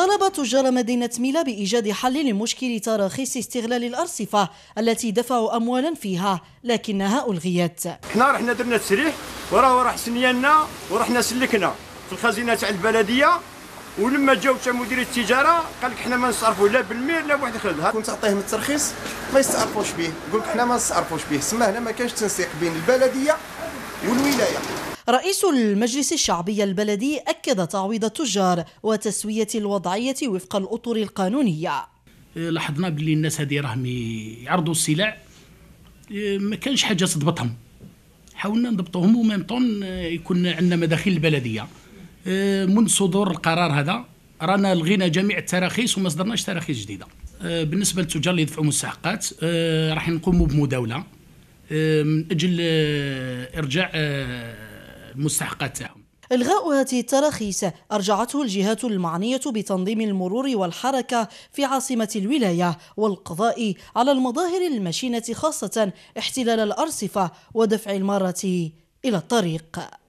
طلب تجار مدينة ميلا بإيجاد حل لمشكل تراخيص استغلال الأرصفة التي دفعوا أموالا فيها لكنها ألغيت حنا رحنا درنا تسريح وراه راح سنينا ورحنا سلكنا في الخزينة تاع البلدية ولما جاو تا مدير التجاره قال لك حنا ما نصرفوا لا بالمير لا بواحد اخر كنت تعطيهم الترخيص ما يستعرفوش به يقول لك حنا ما نستعرفوش به سما هنا ما كانش تنسيق بين البلديه والولايه رئيس المجلس الشعبي البلدي أكد تعويض التجار وتسوية الوضعية وفق الأطر القانونية إيه، لاحظنا باللي الناس هذه راهم يعرضوا السلع إيه، ما كانش حاجه تضبطهم حاولنا نضبطوهم وميم طون إيه، يكون عندنا مداخل البلديه منذ صدور القرار هذا رانا لغينا جميع التراخيص وما صدرناش تراخيص جديده بالنسبه للتجار اللي يدفعوا مستحقات راح نقوموا بمداوله من اجل ارجاع مستحقاتهم إلغاء هذه التراخيص أرجعته الجهات المعنية بتنظيم المرور والحركة في عاصمة الولاية والقضاء على المظاهر المشينة خاصة احتلال الأرصفة ودفع المارة إلى الطريق